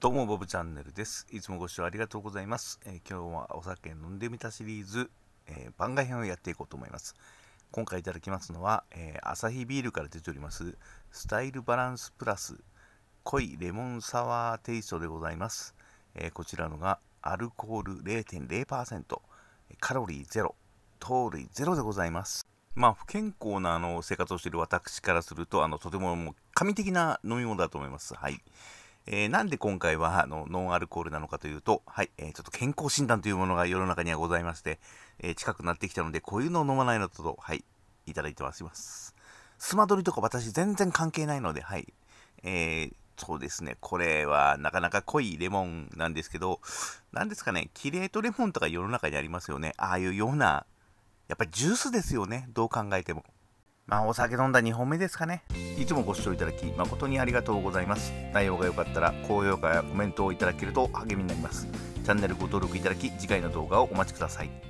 どうも、ボブチャンネルです。いつもご視聴ありがとうございます。えー、今日はお酒飲んでみたシリーズ、えー、番外編をやっていこうと思います。今回いただきますのは、えー、アサヒビールから出ております、スタイルバランスプラス、濃いレモンサワーテイストでございます。えー、こちらのが、アルコール0.0%、カロリーゼロ、糖類ゼロでございます。まあ、不健康なあの生活をしている私からすると、あのとてももう神的な飲み物だと思います。はい。えー、なんで今回はあのノンアルコールなのかというと、はい、えー、ちょっと健康診断というものが世の中にはございまして、えー、近くなってきたので、こういうのを飲まないのと、はい、いただいてます。スマドリとか私全然関係ないので、はい、えー、そうですね、これはなかなか濃いレモンなんですけど、なんですかね、キレートレモンとか世の中にありますよね。ああいうような、やっぱりジュースですよね、どう考えても。まあ、お酒飲んだ2本目ですかね。いつもご視聴いただき誠にありがとうございます。内容が良かったら高評価やコメントをいただけると励みになります。チャンネルご登録いただき次回の動画をお待ちください。